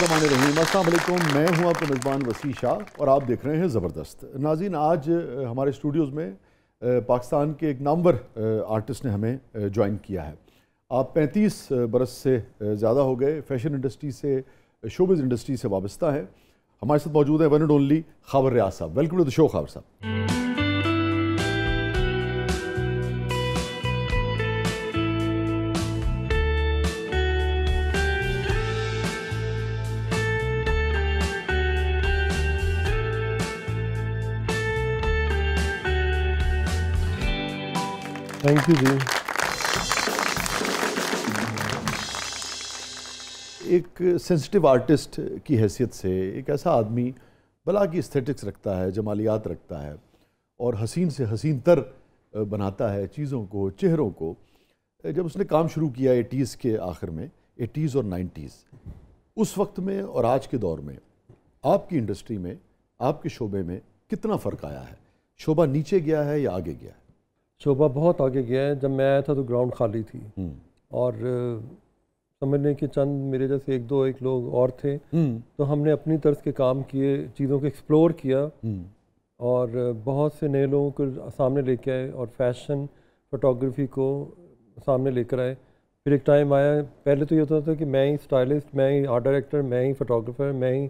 रहीम असलम मैं हूं आपका मेज़बान वसी शाह और आप देख रहे हैं ज़बरदस्त नाजीन आज हमारे स्टूडियोज़ में पाकिस्तान के एक नामवर आर्टिस्ट ने हमें ज्वाइन किया है आप 35 बरस से ज़्यादा हो गए फैशन इंडस्ट्री से शोबिज़ इंडस्ट्री से वाबस्ता है हमारे साथ मौजूद है one and only Khawar Riaz साहब welcome to the show Khawar साहब जी एक सेंसिटिव आर्टिस्ट की हैसियत से एक ऐसा आदमी बला की एस्थेटिक्स रखता है जमालियात रखता है और हसीन से हसीन तर बनाता है चीज़ों को चेहरों को जब उसने काम शुरू किया एटीज़ के आखिर में एटीज़ और नाइन्टीज़ उस वक्त में और आज के दौर में आपकी इंडस्ट्री में आपके शोबे में कितना फ़र्क आया है शोबा नीचे गया है या आगे गया है शोभा बहुत आगे गया है जब मैं आया था तो ग्राउंड खाली थी हम्म। और समझने के चंद मेरे जैसे एक दो एक लोग और थे हम्म। तो हमने अपनी तर्ज के काम किए चीज़ों को एक्सप्लोर किया हम्म। और बहुत से नए लोगों को सामने लेके आए और फैशन फोटोग्राफी को सामने लेकर आए फिर एक टाइम आया पहले तो ये होता था कि मैं ही स्टाइलिस्ट मैं ही आर्ट डायरेक्टर मैं ही फोटोग्राफर मैं ही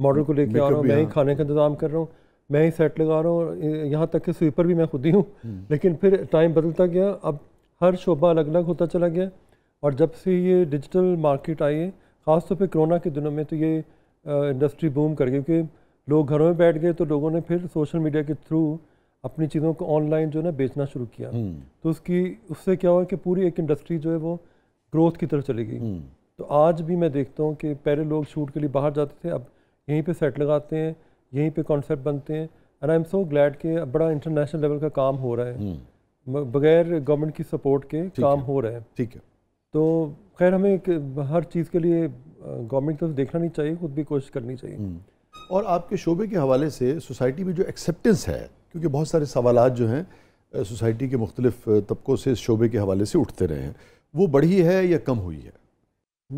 मॉडल को लेकर आ रहा हूँ मैं ही हाँ। खाने का इंतज़ाम कर रहा हूँ मैं ही सेट लगा रहा हूँ यहाँ तक कि स्वीपर भी मैं खुद ही हूँ हम्म। लेकिन फिर टाइम बदलता गया अब हर शोबा अलग अलग होता चला गया और जब से ये डिजिटल मार्केट आई है ख़ासतौर तो पर कोरोना के दिनों में तो ये इंडस्ट्री बूम कर गई क्योंकि लोग घरों में बैठ गए तो लोगों ने फिर सोशल मीडिया के थ्रू अपनी चीज़ों को ऑनलाइन जो है ना बेचना शुरू किया हम्म। तो उसकी उससे क्या हुआ कि पूरी एक इंडस्ट्री जो है वो ग्रोथ की तरफ चली गई हम्म। तो आज भी मैं देखता हूँ कि पहले लोग शूट के लिए बाहर जाते थे अब यहीं पे सेट लगाते हैं यहीं पे कॉन्सेप्ट बनते हैं and I am so glad कि बड़ा इंटरनेशनल लेवल का काम हो रहा है हम्म। बगैर गवर्नमेंट की सपोर्ट के काम हो रहा है ठीक है तो खैर हमें हर चीज़ के लिए गवर्नमेंट तरफ देखना नहीं चाहिए खुद भी कोशिश करनी चाहिए हम्म। और आपके शोबे के हवाले से सोसाइटी में जो एक्सेप्टेंस है क्योंकि बहुत सारे सवाल जो हैं सोसाइटी के मुख्तलिफ तबकों से इस शोबे के हवाले से उठते रहे हैं वो बढ़ी है या कम हुई है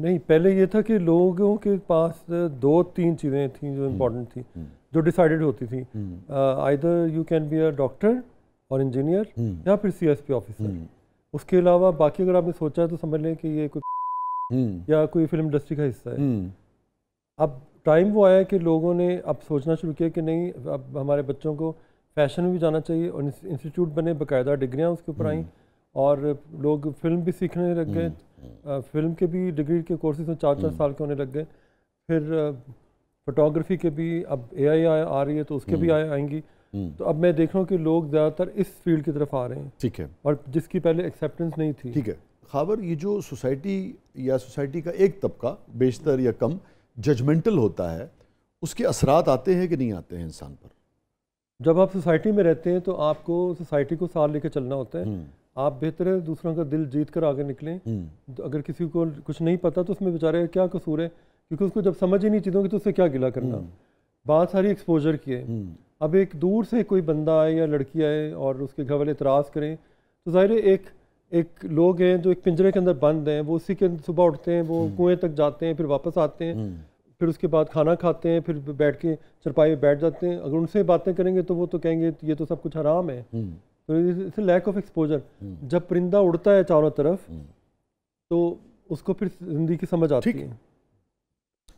नहीं पहले ये था कि लोगों के पास दो तीन चीज़ें थी जो इम्पोर्टेंट हम्म। थी जो डिसाइडेड होती थी either you can be a doctor और इंजीनियर या फिर सीएसपी ऑफिसर हम्म। उसके अलावा बाकी अगर आपने सोचा है तो समझ लें कि ये कोई हम्म। या कोई फिल्म इंडस्ट्री का हिस्सा है हम्म। अब टाइम वो आया कि लोगों ने अब सोचना शुरू किया कि नहीं अब हमारे बच्चों को फैशन में भी जाना चाहिए और इंस्टीट्यूट बने बाकायदा डिग्रियाँ उसके ऊपर आई और लोग फिल्म भी सीखने लग गए फिल्म के भी डिग्री के कोर्सेज में चार चार साल के होने लग गए फिर फोटोग्राफी के भी अब ए आई आ रही है तो उसके भी हम्म। आए आएंगी हम्म। तो अब मैं देख रहा हूँ कि लोग ज़्यादातर इस फील्ड की तरफ आ रहे हैं ठीक है और जिसकी पहले एक्सेप्टेंस नहीं थी ठीक है खबर ये जो सोसाइटी या सोसाइटी का एक तबका बेशतर या कम जजमेंटल होता है उसके असरात आते हैं कि नहीं आते हैं इंसान पर जब आप सोसाइटी में रहते हैं तो आपको सोसाइटी को साथ लेकर चलना होता है हम्म। आप बेहतर है दूसरों का दिल जीत कर आगे निकलें तो अगर किसी को कुछ नहीं पता तो उसमें बेचारे क्या कसूर है क्योंकि उसको जब समझ ही नहीं चीज़ों की तो उससे क्या गिला करना हम्म। बात सारी एक्सपोजर की है हम्म। अब एक दूर से कोई बंदा आए या लड़की आए और उसके घर वाले इतराज़ करें तो ज़ाहिर है एक एक लोग हैं जो एक पिंजरे के अंदर बंद हैं वो उसी के सुबह उठते हैं वो हम्म। कुएं तक जाते हैं फिर वापस आते हैं फिर उसके बाद खाना खाते हैं फिर बैठ के चरपाई में बैठ जाते हैं अगर उनसे बातें करेंगे तो वो तो कहेंगे ये तो सब कुछ आराम है तो इट्स लैक ऑफ एक्सपोजर जब परिंदा उड़ता है चारों तरफ तो उसको फिर जिंदगी की समझ आती है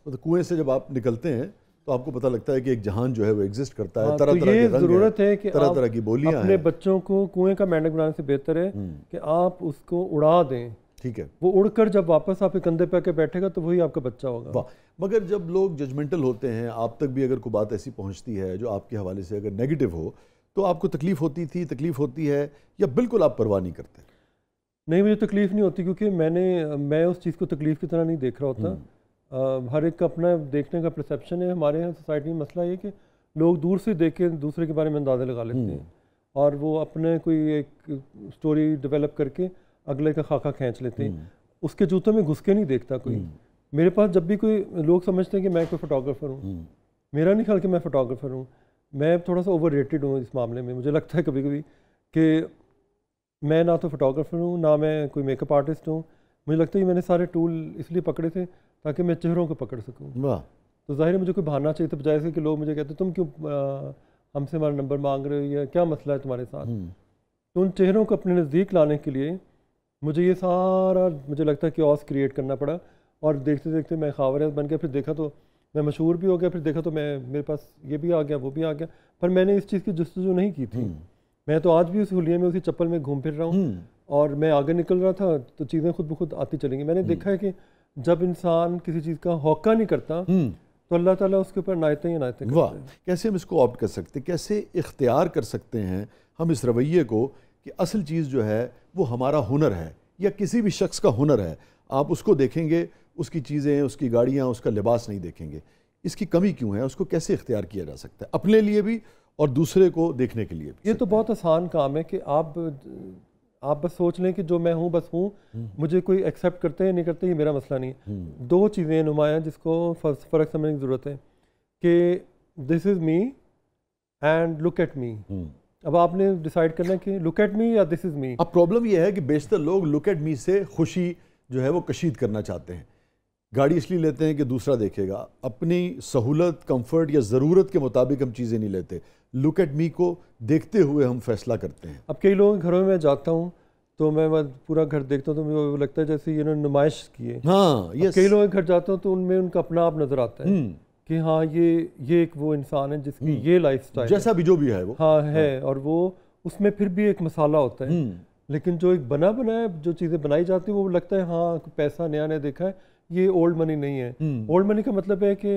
मतलब कुएं से जब आप निकलते हैं तो आपको पता लगता है कि एक जहान जो है वो एग्जिस्ट करता है हाँ, तरह तो तरह की जरूरत है कि तरह तरह की बोलियां अपने बच्चों को कुएं का मेंढक बनाने से बेहतर है हम्म। कि आप उसको उड़ा दें ठीक है वो उड़कर जब वापस आपके कंधे पे आके बैठेगा तो वही आपका बच्चा होगा वाह मगर जब लोग जजमेंटल होते हैं आप तक भी अगर कोई बात ऐसी पहुंचती है जो आपके हवाले से अगर नेगेटिव हो तो आपको तकलीफ होती थी तकलीफ होती है या बिल्कुल आप परवाह नहीं करते नहीं मुझे तकलीफ नहीं होती क्योंकि मैंने मैं उस चीज़ को तकलीफ की तरह नहीं देख रहा होता हम्म। हर एक का अपना देखने का परसेप्शन है हमारे यहाँ सोसाइटी में मसला ये कि लोग दूर से देख के दूसरे के बारे में अंदाज़ा लगा लेते हम्म। हैं और वो अपने कोई एक स्टोरी डेवलप करके अगले का खाका खींच लेते हैं हम्म। उसके जूतों में घुस के नहीं देखता कोई हम्म। मेरे पास जब भी कोई लोग समझते हैं कि मैं कोई फोटोग्राफर हूँ मेरा नहीं ख्याल कि मैं फ़ोटोग्राफ़र हूँ मैं थोड़ा सा ओवर रेटेड हूँ इस मामले में मुझे लगता है कभी कभी कि मैं ना तो फोटोग्राफ़र हूँ ना मैं कोई मेकअप आर्टिस्ट हूँ मुझे लगता है कि मैंने सारे टूल इसलिए पकड़े थे ताकि मैं चेहरों को पकड़ सकूँ वाह तो जाहिर है मुझे कोई बहाना चाहिए तो बजाय से कि लोग मुझे कहते तुम क्यों हमसे हमारा नंबर मांग रहे हो या क्या मसला है तुम्हारे साथ हम्म। तो उन चेहरों को अपने नज़दीक लाने के लिए मुझे ये सारा मुझे लगता है कि ऑस क्रिएट करना पड़ा और देखते देखते मैं खावर बन गया फिर देखा तो मैं मशहूर भी हो गया फिर देखा तो मैं मेरे पास ये भी आ गया वो भी आ गया पर मैंने इस चीज़ की जस्तजू नहीं की थी हम्म। मैं तो आज भी उस हुलिया में उसी चप्पल में घूम फिर रहा हूँ हम्म। और मैं आगे निकल रहा था तो चीज़ें खुद ब खुद आती चलेंगी मैंने देखा है कि जब इंसान किसी चीज़ का हौका नहीं करता हम्म। तो अल्लाह ताला उसके ऊपर नायतें ही नायतें वाह कैसे हम इसको ऑप्ट कर सकते कैसे इख्तियार कर सकते हैं हम इस रवैये को कि असल चीज़ जो है वो हमारा हुनर है या किसी भी शख्स का हुनर है आप उसको देखेंगे उसकी चीज़ें उसकी गाड़ियाँ उसका लिबास नहीं देखेंगे इसकी कमी क्यों है उसको कैसे इख्तियार किया जा सकता है अपने लिए भी और दूसरे को देखने के लिए भी ये तो बहुत आसान काम है कि आप आप बस सोच लें कि जो मैं हूँ बस हूँ हम्म। मुझे कोई एक्सेप्ट करते हैं नहीं करते ये मेरा मसला नहीं है हम्म। दो चीज़ें नुमाया जिसको फ़र्क समझने की ज़रूरत है कि this is me and look at me अब आपने डिसाइड करना कि लुक एट मी या दिस इज़ मी अब प्रॉब्लम यह है कि बेशतर लोग लुक एट मी से खुशी जो है वो कशीद करना चाहते हैं गाड़ी इसलिए लेते हैं कि दूसरा देखेगा अपनी सहूलत कंफर्ट या ज़रूरत के मुताबिक हम चीज़ें नहीं लेते लुक एट मी को देखते हुए हम फैसला करते हैं अब कई लोगों के घरों में मैं जाता हूँ तो मैं पूरा घर देखता हूँ तो मुझे लगता है जैसे इन्होंने नुमाइश की है हाँ कई लोगों के घर जाता हूँ तो उनमें उनका अपना आप नज़र आता है हम्म। कि हाँ ये ये एक वो इंसान है जिसकी हम्म। ये लाइफ जैसा भी जो भी है वो हाँ है हाँ। और वो उसमें फिर भी एक मसाला होता है हम्म। लेकिन जो एक बना बनाया जो चीज़ें बनाई जाती है वो लगता है हाँ पैसा नया नया देखा है ये ओल्ड मनी नहीं है ओल्ड हम्म। मनी का मतलब है कि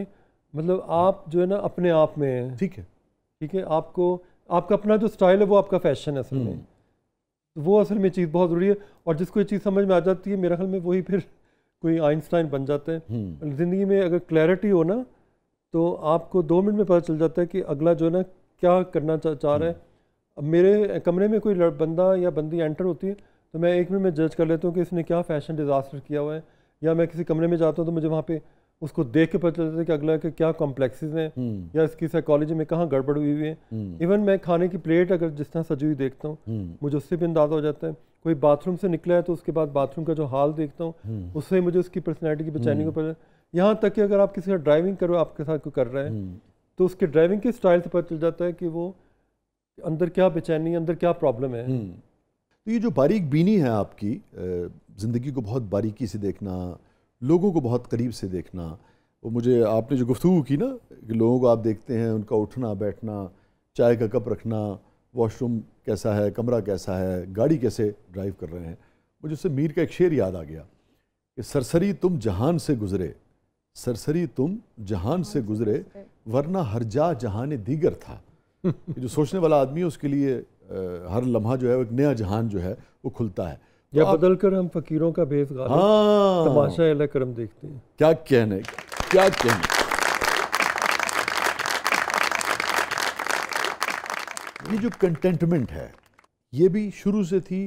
मतलब आप जो है ना अपने आप में है ठीक है ठीक है आपको आपका अपना जो स्टाइल है वो आपका फैशन है असल में हम्म। वो असल में चीज़ बहुत ज़रूरी है और जिसको ये चीज़ समझ में आ जाती है मेरे ख्याल में वही फिर कोई आइंस्टाइन बन जाता है हम्म। ज़िंदगी में अगर क्लैरिटी हो ना तो आपको दो मिनट में पता चल जाता है कि अगला जो है ना क्या करना चाह चाह रहा है अब मेरे कमरे में कोई बंदा या बंदी एंटर होती है तो मैं एक मिनट में जज कर लेता हूँ कि इसने क्या फैशन डिज़ास्टर किया हुआ है या मैं किसी कमरे में जाता हूँ तो मुझे वहाँ पे उसको देख के पता चलता है कि अगला के क्या कॉम्प्लेक्सेस हैं हम्म। या इसकी साइकोलॉजी में कहाँ गड़बड़ हुई हुई है इवन हम्म। मैं खाने की प्लेट अगर जिस तरह सजी हुई देखता हूँ हम्म। मुझे उससे भी अंदाजा हो जाता है कोई बाथरूम से निकला है तो उसके बाद बाथरूम का जो हाल देखता हूँ उससे मुझे उसकी पर्सनैलिटी की बेचैनी को पता यहाँ तक कि अगर आप किसी का ड्राइविंग करो आपके साथ कोई कर रहा है तो उसके ड्राइविंग के स्टाइल से पता चल जाता है कि वो अंदर क्या बेचैनी अंदर क्या प्रॉब्लम है तो ये जो बारीक बीनी है आपकी ज़िंदगी को बहुत बारीकी से देखना लोगों को बहुत करीब से देखना वो मुझे आपने जो गुफ्तु की ना कि लोगों को आप देखते हैं उनका उठना बैठना चाय का कप रखना वॉशरूम कैसा है कमरा कैसा है गाड़ी कैसे ड्राइव कर रहे हैं मुझे उससे मीर का एक शेर याद आ गया कि सरसरी तुम जहान से गुज़रे सरसरी तुम जहान से गुज़रे वरना हर जा जहान दीगर था जो सोचने वाला आदमी है उसके लिए हर लम्हा जो है एक नया जहान जो है वो खुलता है या तो बदल कर हम फकीरों का भेद हाँ तमाशा अला करम देखते हैं क्या कहने क्या कहने ये जो कंटेंटमेंट है ये भी शुरू से थी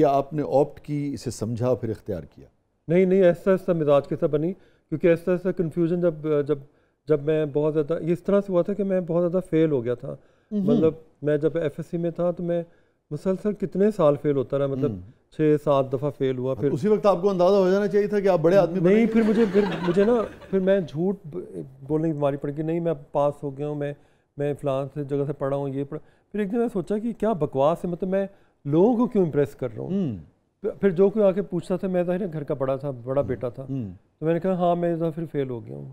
या आपने ऑप्ट की इसे समझा फिर इख्तियार किया नहीं नहीं ऐसा ऐसा मिजाज के साथ बनी क्योंकि ऐसा ऐसा कन्फ्यूजन जब जब जब मैं बहुत ज़्यादा इस तरह से हुआ था कि मैं बहुत ज़्यादा फेल हो गया था हम्म। मतलब मैं जब एफ में था तो मैं मुसलसल कितने साल फेल होता रहा मतलब हम्म। छः सात दफ़ा फेल हुआ फिर उसी वक्त आपको अंदाज़ा हो जाना चाहिए था कि आप बड़े आदमी नहीं फिर मुझे फिर मुझे ना फिर मैं झूठ बोलने की बीमारी पड़ गई नहीं मैं पास हो गया हूँ मैं मैं फ्लान से जगह से पढ़ा हूँ ये पढ़ा फिर एक दिन मैं सोचा कि क्या बकवास है मतलब मैं लोगों को क्यों इम्प्रेस कर रहा हूँ हम्म। फिर जो कोई आके पूछता था मैं ज़ाहिर तो घर का बड़ा था बड़ा हम्म। बेटा था तो मैंने कहा हाँ मैं तो फिर फेल हो गया हूँ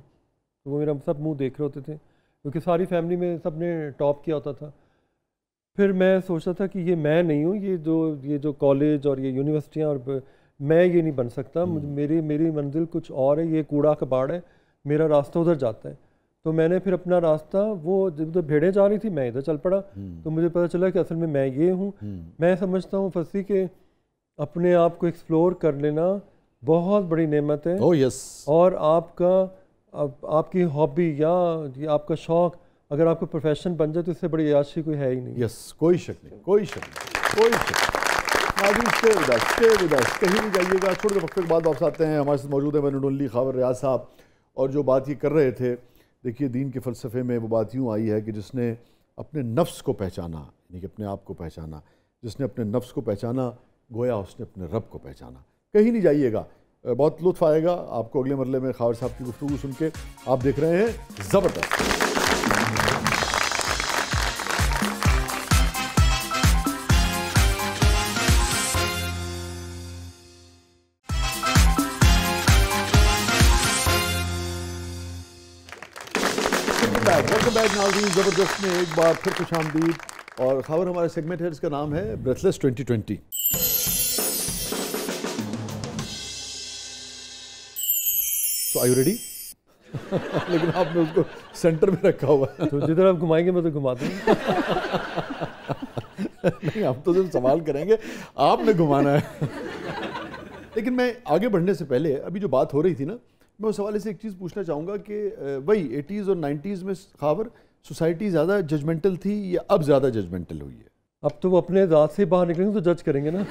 तो वो मेरा सब मुँह देख रहे होते थे क्योंकि सारी फैमिली में सब ने टॉप किया होता था फिर मैं सोचता था कि ये मैं नहीं हूँ ये जो ये जो कॉलेज और ये यूनिवर्सिटियाँ और मैं ये नहीं बन सकता हम्म। मेरी मेरी मंजिल कुछ और है ये कूड़ा कबाड़ है मेरा रास्ता उधर जाता है तो मैंने फिर अपना रास्ता वो जब भेड़े जा रही थी मैं इधर चल पड़ा हम्म। तो मुझे पता चला कि असल में मैं ये हूँ हम्म। मैं समझता हूँ फंसी के अपने आप को एक्सप्लोर कर लेना बहुत बड़ी नेमत है ओ oh, यस और आपका आपकी हॉबी या आपका शौक़ अगर आपको प्रोफेशन बन जाए तो इससे बड़ी याशी कोई है ही नहीं यस कोई शक नहीं कोई शक नहीं कोई शक अस कहीं भी जाइएगा छोटे वक्त के बाद वापस आते हैं हमारे साथ मौजूद है मनडोली खावर रियाज साहब और जो बात ये कर रहे थे देखिए दीन के फ़लसफ़े में वो बात यूँ आई है कि जिसने अपने नफ्स को पहचाना यानी कि अपने आप को पहचाना जिसने अपने नफ्स को पहचाना गोया उसने अपने रब को पहचाना कहीं नहीं जाइएगा बहुत लुत्फ आएगा आपको अगले मरले में खावर साहब की गुफ्तु सुन के आप देख रहे हैं ज़बरदस्त नाजी ज़बरदस्त में एक बार फिर खुश आमदीद और खबर हमारे सेगमेंट है जिसका नाम है ब्रेथलेस 2020 सो आई रेडी लेकिन आपने उसको सेंटर में रखा हुआ है तो जिधर आप घुमाएंगे मैं तो घुमा दूंगा नहीं आप तो जब सवाल करेंगे आपने घुमाना है लेकिन मैं आगे बढ़ने से पहले अभी जो बात हो रही थी ना मैं उस हवाले से एक चीज़ पूछना चाहूँगा कि वही एटीज़ और नाइन्टीज़ में खबर सोसाइटी ज़्यादा जजमेंटल थी या अब ज़्यादा जजमेंटल हुई है अब तो वो अपने दाँत से बाहर निकलेंगे तो जज करेंगे ना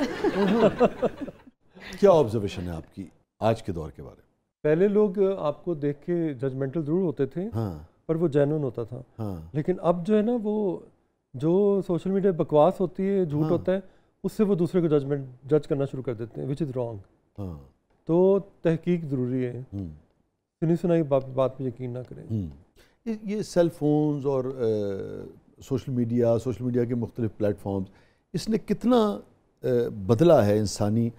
क्या ऑब्जर्वेशन है आपकी आज के दौर के बारे में पहले लोग आपको देख के जजमेंटल ज़रूर होते थे हाँ। पर वो जैनून होता था हाँ। लेकिन अब जो है ना वो जो सोशल मीडिया बकवास होती है झूठ हाँ। होता है उससे वो दूसरे को जजमेंट जज करना शुरू कर देते हैं विच इज़ रॉन्ग तो तहकीक ज़रूरी है हम्म। सुनी सुनाई बात पे यकीन ना करें हम्म। ये सेल फोन्स और सोशल मीडिया सोशल मीडिया के मुख्तलिफ प्लेटफॉर्म्स इसने कितना बदला है इंसानी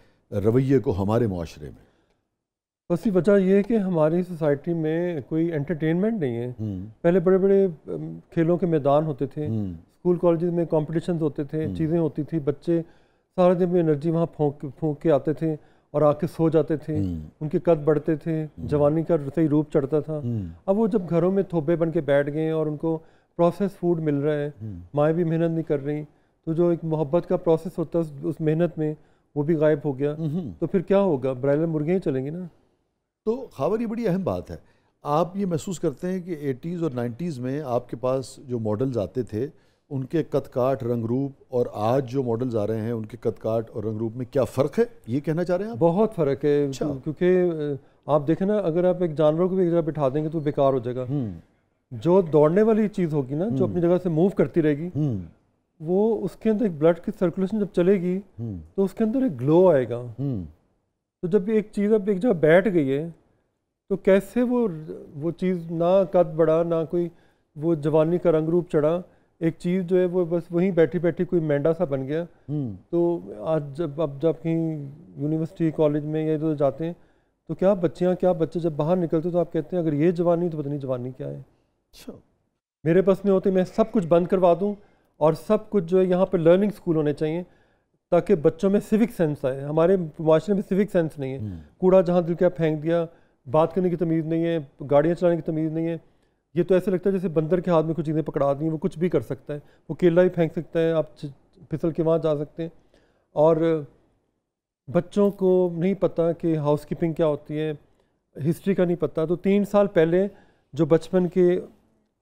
रवैये को हमारे माशरे में बस वजह यह है कि हमारी सोसाइटी में कोई एंटरटेनमेंट नहीं है हम्म। पहले बड़े बड़े खेलों के मैदान होते थे स्कूल हम्म। कॉलेज में कॉम्पिटिशन होते थे हम्म। चीज़ें होती थी बच्चे सारा दिन में एनर्जी वहाँ फूक फूक के आते थे और आके सो जाते थे हम्म। उनके कद बढ़ते थे हम्म। जवानी का सही रूप चढ़ता था हम्म। अब वो जब घरों में थोबे बन के बैठ गए और उनको प्रोसेस फूड मिल रहा है माएँ भी मेहनत नहीं कर रही तो जो एक मोहब्बत का प्रोसेस होता है उस मेहनत में वो भी गायब हो गया तो फिर क्या होगा ब्रायलर मुर्गियाँ ही चलेंगी ना तो खबर ये बड़ी अहम बात है आप ये महसूस करते हैं कि एटीज़ और नाइन्टीज़ में आपके पास जो मॉडल्स आते थे उनके कदकाट रूप और आज जो मॉडल्स आ रहे हैं उनके कदकाट और रंग रूप में क्या फ़र्क है ये कहना चाह रहे हैं आप बहुत फ़र्क है अच्छा। क्योंकि आप देखें ना अगर आप एक जानवर को भी एक जगह बिठा देंगे तो बेकार हो जाएगा हम्म। जो दौड़ने वाली चीज़ होगी ना जो हम्म। अपनी जगह से मूव करती रहेगी हम्म। वो उसके अंदर एक ब्लड की सर्कुलेशन जब चलेगी तो उसके अंदर एक ग्लो आएगा तो जब एक चीज़ अब एक जगह बैठ गई है तो कैसे वो वो चीज़ ना कद बढ़ा ना कोई वो जवानी का रंग रूप चढ़ा एक चीज़ जो है वो बस वहीं बैठी बैठी कोई मेंढा सा बन गया हम्म। तो आज जब अब जब कहीं यूनिवर्सिटी कॉलेज में या इधर जाते हैं तो क्या बच्चियाँ क्या बच्चे जब बाहर निकलते तो आप कहते हैं अगर ये जवानी तो पता नहीं जवानी क्या है अच्छा मेरे पास में होते मैं सब कुछ बंद करवा दूँ और सब कुछ जो है यहाँ पर लर्निंग स्कूल होने चाहिए ताकि बच्चों में सिविक सेंस आए हमारे माशरे में सिविक सेंस नहीं है हम्म। कूड़ा जहाँ दिल क्या फेंक दिया बात करने की तमीज़ नहीं है गाड़ियाँ चलाने की तमीज़ नहीं है ये तो ऐसे लगता है जैसे बंदर के हाथ में कुछ चीज़ें पकड़ा दी वो कुछ भी कर सकता है वो केला ही फेंक सकता है आप फिसल के वहाँ जा सकते हैं और बच्चों को नहीं पता कि हाउस कीपिंग क्या होती है हिस्ट्री का नहीं पता तो तीन साल पहले जो बचपन के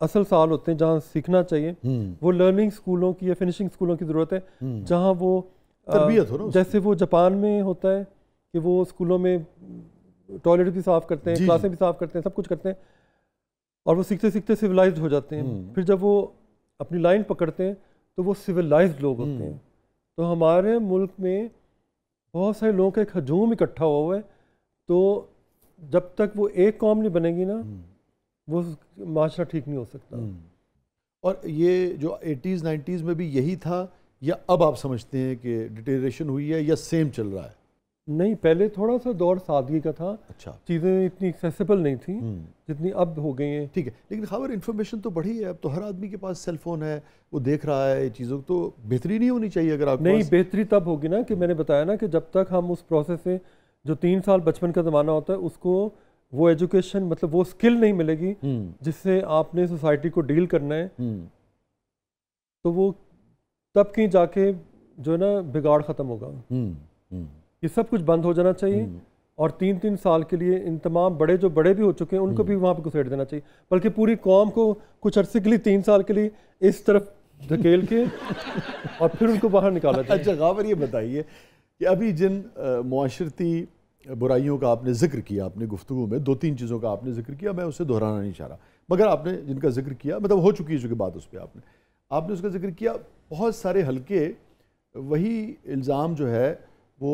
असल साल होते हैं जहाँ सीखना चाहिए हम्म। वो लर्निंग स्कूलों की या फिनिशिंग स्कूलों की ज़रूरत है हम्म। जहाँ वो तरबियत हो जैसे वो जापान में होता है कि वो स्कूलों में टॉयलेट भी साफ़ करते हैं क्लासें भी साफ़ करते हैं सब कुछ करते हैं और वो सीखते सीखते सिविलाइज हो जाते हैं हम्म। फिर जब वो अपनी लाइन पकड़ते हैं तो वो सिविलाइज लोग होते हम्म। हैं तो हमारे मुल्क में बहुत सारे लोगों का एक हजूम इकट्ठा हुआ हुआ है तो जब तक वो एक कॉम नहीं बनेगी ना हम्म। वो माशरा ठीक नहीं हो सकता और ये जो एटीज़ नाइन्टीज़ में भी यही था या अब आप समझते हैं कि डिटेरेशन हुई है या सेम चल रहा है नहीं पहले थोड़ा सा दौर सादगी का था अच्छा चीज़ें इतनी एक्सेसिबल नहीं थी हम्म। जितनी अब हो गई हैं ठीक है लेकिन खबर इन्फॉर्मेशन तो बढ़ी है अब तो हर आदमी के पास सेल फोन है वो देख रहा है चीज़ों को तो बेहतरी नहीं होनी चाहिए अगर आप नहीं बेहतरी तब होगी ना कि मैंने बताया ना कि जब तक हम उस प्रोसेस से जो तीन साल बचपन का ज़माना होता है उसको वो एजुकेशन मतलब वो स्किल नहीं मिलेगी हम्म। जिससे आपने सोसाइटी को डील करना है हम्म। तो वो तब कहीं जाके जो है ना बिगाड़ ख़त्म होगा ये सब कुछ बंद हो जाना चाहिए हम्म। और तीन तीन साल के लिए इन तमाम बड़े जो बड़े भी हो चुके हैं उनको भी हम्म। वहाँ पर घुसेड़ देना चाहिए बल्कि पूरी कौम को कुछ अरसे के लिए तीन साल के लिए इस तरफ धकेल के और फिर उनको बाहर निकाला जाए अच्छा गावर ये बताइए कि अभी जिन माशरती बुराइयों का आपने जिक्र किया आपने गुफ्तु में दो तीन चीज़ों का आपने जिक्र किया मैं उसे दोहराना नहीं चाह रहा मगर आपने जिनका जिक्र किया मतलब हो चुकी है चूँकि बात उस पर आपने आपने उसका जिक्र किया बहुत सारे हल्के वही इल्ज़ाम जो है वो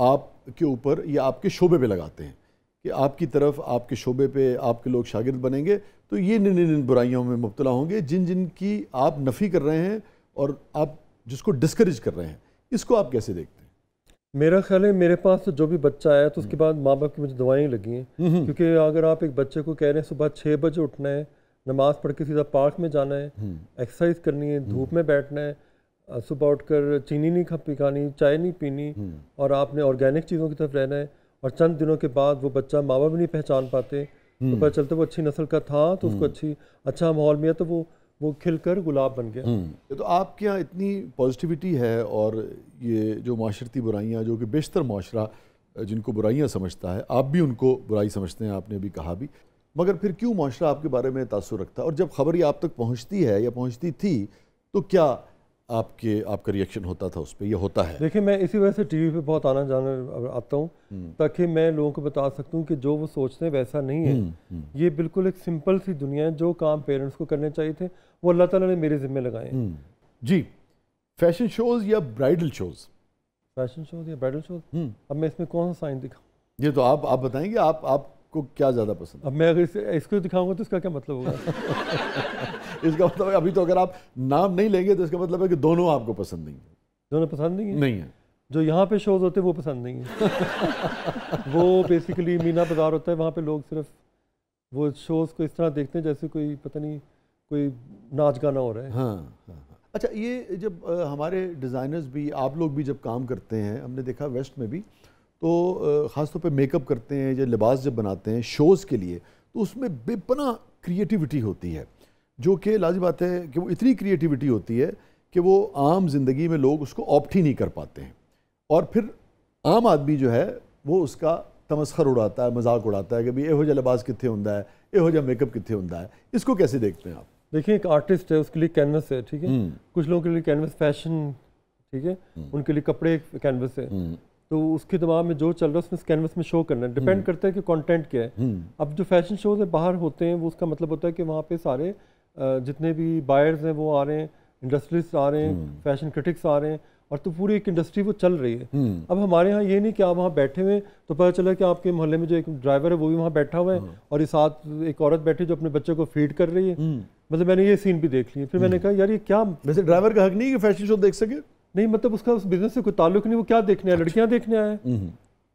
आपके ऊपर या आपके शोबे पे लगाते हैं कि आपकी तरफ आपके शोबे पे आपके लोग शागिर्द बनेंगे तो ये निन निन बुराइयों में मुबतला होंगे जिन जिन की आप नफ़ी कर रहे हैं और आप जिसको डिस्करेज कर रहे हैं इसको आप कैसे देखते हैं मेरा ख्याल है मेरे पास तो जो भी बच्चा आया तो उसके हम्म। बाद माँ बाप की मुझे दवाएँ लगी हैं हम्म, हम्म। क्योंकि अगर आप एक बच्चे को कह रहे हैं सुबह छः बजे उठना है नमाज़ पढ़ के सीधा पार्क में जाना है एक्सरसाइज करनी है धूप में बैठना है सुबह उठकर चीनी नहीं खा पिखानी चाय नहीं पीनी हम्म। और आपने ऑर्गेनिक चीज़ों की तरफ रहना है और चंद दिनों के बाद वो बच्चा माँ बाप भी नहीं पहचान पाते तो हम्म। पता चलते वो अच्छी नस्ल का था तो उसको हम्म। अच्छी अच्छा माहौल मिला तो वो वो खिलकर गुलाब बन गया तो आपके यहाँ इतनी पॉजिटिविटी है और ये जो माशरती बुराइयाँ जो कि बेशतर माशरा जिनको बुराइयाँ समझता है आप भी उनको बुराई समझते हैं आपने अभी कहा भी मगर फिर क्यों माशरा आपके बारे में तासर रखता है और जब खबर ये आप तक पहुँचती है या पहुँचती थी तो क्या आपके आपका रिएक्शन होता था उस पर यह होता है देखिए मैं इसी वजह से टीवी पे बहुत आना जाना आता हूँ हम्म। ताकि मैं लोगों को बता सकता हूँ कि जो वो सोचते हैं वैसा नहीं है हम्म, हम्म। ये बिल्कुल एक सिंपल सी दुनिया है जो काम पेरेंट्स को करने चाहिए थे वो अल्लाह ताला ने मेरे ज़िम्मे लगाए जी फैशन शोज़ या ब्राइडल शोज़ फैशन शोज़ या ब्राइडल शोज़ अब मैं इसमें कौन सा साइन दिखाऊँ ये तो आप आप बताएंगे आप आपको क्या ज़्यादा पसंद अब मैं अगर इसको दिखाऊंगा तो इसका क्या मतलब होगा इसका मतलब अभी तो अगर आप नाम नहीं लेंगे तो इसका मतलब है कि दोनों आपको पसंद नहीं है दोनों पसंद नहीं है नहीं है जो यहाँ पे शोज होते हैं वो पसंद नहीं है वो बेसिकली मीना बाजार होता है वहाँ पे लोग सिर्फ वो शोज को इस तरह देखते हैं जैसे कोई पता नहीं कोई नाच गाना हो रहा है हाँ, हाँ, हाँ। अच्छा ये जब आ, हमारे डिज़ाइनर्स भी आप लोग भी जब काम करते हैं हमने देखा वेस्ट में भी तो ख़ासतौर पर मेकअप करते हैं या लिबास जब बनाते हैं शोज़ के लिए तो उसमें बेपना क्रिएटिविटी होती है जो कि लाजी बात है कि वो इतनी क्रिएटिविटी होती है कि वो आम जिंदगी में लोग उसको ऑप्ट ही नहीं कर पाते हैं और फिर आम आदमी जो है वो उसका तमस्खर उड़ाता है मजाक उड़ाता है कि भाई यहोजा लिबास कितने होंदा है यहोजा मेकअप कितने होंदा है इसको कैसे देखते हैं आप देखिए एक आर्टिस्ट है उसके लिए कैनवस है ठीक है हम्म। कुछ लोगों के लिए कैनवस फैशन ठीक है हम्म। उनके लिए कपड़े कैनवस है हम्म। तो उसके दिमाग में जो चल रहा है उसमें कैनवस में शो करना है डिपेंड करता है कि कंटेंट क्या है अब जो फैशन शोज बाहर होते हैं वो उसका मतलब होता है कि वहाँ पे सारे जितने भी बायर्स हैं वो आ रहे हैं इंडस्ट्रीज आ रहे हैं फैशन हम्म। क्रिटिक्स आ रहे हैं और तो पूरी एक इंडस्ट्री वो चल रही है हम्म। अब हमारे यहाँ ये नहीं कि आप वहाँ बैठे हुए तो पता चला कि आपके मोहल्ले में जो एक ड्राइवर है वो भी वहाँ बैठा हुआ है हाँ। और ये साथ एक औरत बैठी जो अपने बच्चे को फीड कर रही है हम्म। मतलब मैंने ये सीन भी देख लिया फिर मैंने कहा यार ये क्या वैसे ड्राइवर का हक नहीं कि फैशन शो देख सके नहीं मतलब उसका उस बिजनेस से कोई ताल्लुक नहीं वो क्या देखने आया अच्छा। लड़कियाँ देखने आए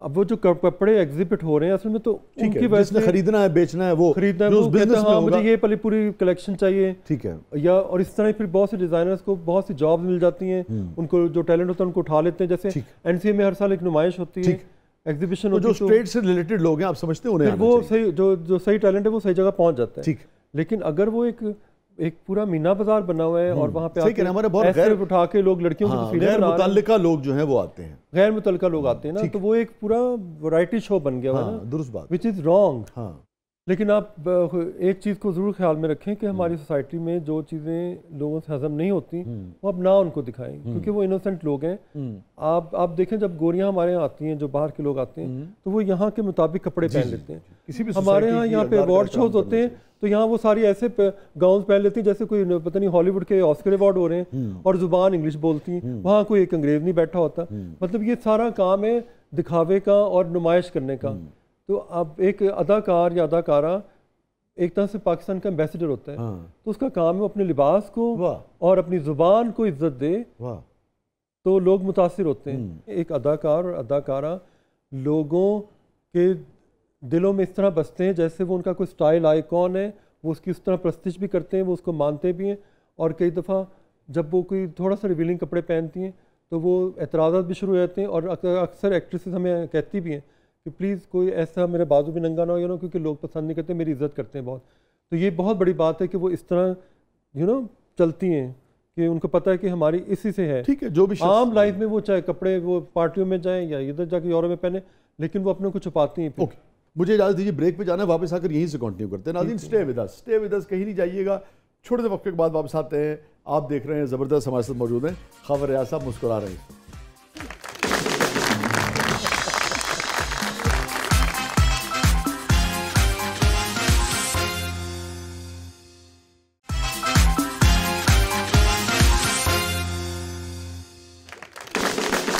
अब वो जो कपड़े एग्जिबिट हो रहे हैं असल में तो उनकी है, जिसने खरीदना है बेचना है वो खरीदना है वो कहता हाँ मुझे ये पहले पूरी कलेक्शन चाहिए ठीक है या और इस तरह फिर बहुत से डिजाइनर्स को बहुत सी जॉब्स मिल जाती हैं हम्म। उनको जो टैलेंट होता है उनको उठा लेते हैं जैसे एनसीए में हर साल एक नुमाइश होती है एग्जीबिशन तो जो स्टेट तो से रिलेटेड लोग हैं आप समझते हो वो सही जो जो सही टैलेंट है वो सही जगह पहुंच जाता है लेकिन अगर वो एक एक पूरा मीना बाजार बना हुआ है और हम्म। वहाँ पे सही हमारे बहुत गैर उठा के लोग लड़कियों तो हाँ, की गैर मुतलका लोग जो हैं वो आते हैं गैर मुतल लोग आते हैं ना तो वो एक पूरा वैरायटी शो बन गया हाँ, दुरुस्त बात विच इज रॉन्ग लेकिन आप एक चीज़ को ज़रूर ख्याल में रखें कि हमारी हम्म। सोसाइटी में जो चीज़ें लोगों से हजम नहीं होती हम्म। वो अब ना उनको दिखाएं हम्म। क्योंकि वो इनोसेंट लोग हैं आप आप देखें जब गोरियां हमारे यहाँ आती हैं जो बाहर के लोग आते हैं तो वो यहाँ के मुताबिक कपड़े पहन लेते हैं किसी भी हमारे यहाँ यहाँ पे अवार्ड शोज होते हैं तो यहाँ वो सारी ऐसे गाउन पहन लेती हैं जैसे कोई पता नहीं हॉलीवुड के ऑस्कर अवार्ड हो रहे हैं और ज़ुबान इंग्लिश बोलती हैं वहाँ कोई एक अंग्रेज़ नहीं बैठा होता मतलब ये सारा काम है दिखावे का और नुमाइश करने का तो अब एक अदाकार या अदाकारा एक तरह से पाकिस्तान का एम्बेसडर होता है हाँ। तो उसका काम है वो अपने लिबास को और अपनी ज़ुबान को इज्जत दे तो लोग मुतासर होते हैं हम्म। एक अदाकार और अदाकारा लोगों के दिलों में इस तरह बसते हैं जैसे वो उनका कोई स्टाइल आइकॉन है वो उसकी उस तरह प्रस्तिश भी करते हैं वो उसको मानते भी हैं और कई दफ़ा जब वो कोई थोड़ा सा रिवीलिंग कपड़े पहनती हैं तो वो एतराज़ भी शुरू हो जाते हैं और अक्सर एक्ट्रेसेस हमें कहती भी हैं कि प्लीज़ कोई ऐसा मेरे बाजू भी नंगा ना हो यू नो क्योंकि लोग पसंद नहीं करते मेरी इज्जत करते हैं बहुत तो ये बहुत बड़ी बात है कि वो इस तरह यू नो चलती हैं कि उनको पता है कि हमारी इसी से है ठीक है जो भी आम लाइफ में वो चाहे कपड़े वो पार्टियों में जाएं या इधर जाके यूरोप में पहने लेकिन वो अपने को छुपाती हैं ओके मुझे इजाजत दीजिए ब्रेक पे जाना वापस आकर यहीं से कंटिन्यू करते हैं Nazeen stay with us stay with us कहीं नहीं जाइएगा छोटे से वक्त के बाद वापस आते हैं आप देख रहे हैं ज़बरदस्त हमारे साथ मौजूद हैं खबर रियासत मुस्कुरा रहे हैं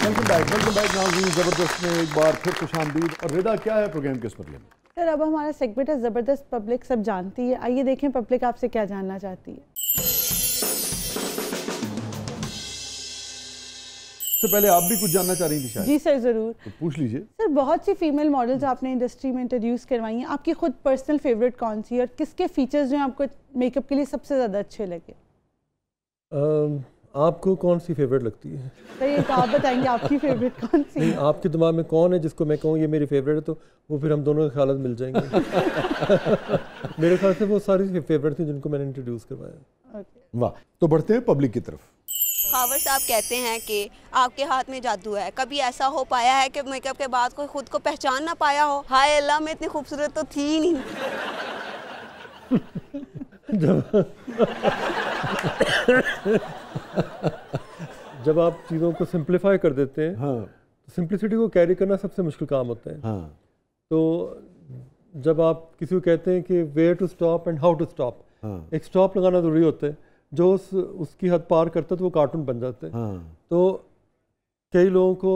वेलकम बैक वेलकम बैक ज़बरदस्त में एक बार फिर खुश और रिदा क्या है प्रोग्राम किस पर सर अब हमारा सेगमेंट है ज़बरदस्त पब्लिक सब जानती है आइए देखें पब्लिक आपसे क्या जानना चाहती है से पहले आप भी कुछ जानना चाह रही थी जी सर ज़रूर तो पूछ लीजिए सर बहुत सी फीमेल मॉडल्स आपने इंडस्ट्री में इंट्रोड्यूस करवाई हैं आपकी खुद पर्सनल फेवरेट कौन सी और किसके फीचर्स जो हैं आपको मेकअप के लिए सबसे ज़्यादा अच्छे लगे आपको कौन सी फेवरेट लगती है तो ये तो आप बताएंगे आपकी फेवरेट कौन सी नहीं आपके दिमाग में कौन है जिसको मैं कहूँ ये मेरी फेवरेट है तो वो फिर हम दोनों के ख्याल मिल जाएंगे मेरे ख्याल से वो सारी फेवरेट थी जिनको मैंने इंट्रोड्यूस करवाया वाह तो बढ़ते हैं पब्लिक की तरफ खावर साहब कहते हैं कि आपके हाथ में जादू है कभी ऐसा हो पाया है कि मेकअप के बाद कोई खुद को पहचान ना पाया हो हाय अल्लाह मैं इतनी खूबसूरत तो थी ही नहीं जब, जब आप चीज़ों को सिंप्लीफाई कर देते हैं हाँ सिंप्लिसिटी तो को कैरी करना सबसे मुश्किल काम होता है हाँ तो जब आप किसी को कहते हैं कि where to stop and how to stop एक स्टॉप लगाना ज़रूरी होता है जो उस उसकी हद पार करता है तो वो कार्टून बन जाते हैं हाँ। तो कई लोगों को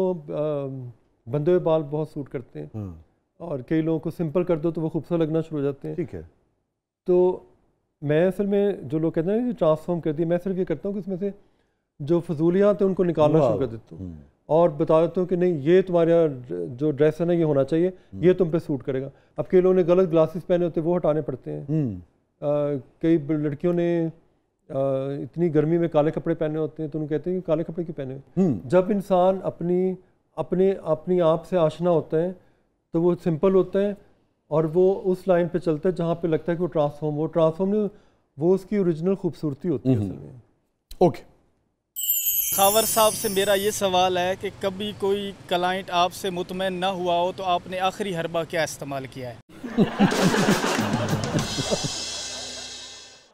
बंधे हुए बाल बहुत सूट करते हैं हाँ। और कई लोगों को सिंपल कर दो तो वो खूबसूरत लगना शुरू हो जाते हैं ठीक है तो मैं असल में जो लोग कहते हैं ट्रांसफॉर्म कर दिए मैं सिर्फ ये करता हूँ कि उसमें से जो फजूलियाँ थे उनको निकालना शुरू कर देता हूँ hmm. और बता देता हूँ कि नहीं ये तुम्हारे यहाँ जो ड्रेस है ना ये होना चाहिए hmm. ये तुम पे सूट करेगा अब कई लोगों ने गलत ग्लासेस पहने होते वो हटाने पड़ते हैं hmm. कई लड़कियों ने आ, इतनी गर्मी में काले कपड़े पहने होते हैं तो उन्हें कहते हैं कि काले कपड़े क्यों पहने जब इंसान अपनी अपने अपनी आप से आशना होता है तो वो सिंपल होता है और वो उस लाइन पे चलता है जहाँ पे लगता है कि वो ट्रांसफॉर्म वो ट्रांसफॉर्म वो उसकी ओरिजिनल खूबसूरती होती है ओके खावर साहब से मेरा ये सवाल है कि कभी कोई क्लाइंट आपसे मुतमिन ना हुआ हो तो आपने आखिरी हरबा क्या इस्तेमाल किया है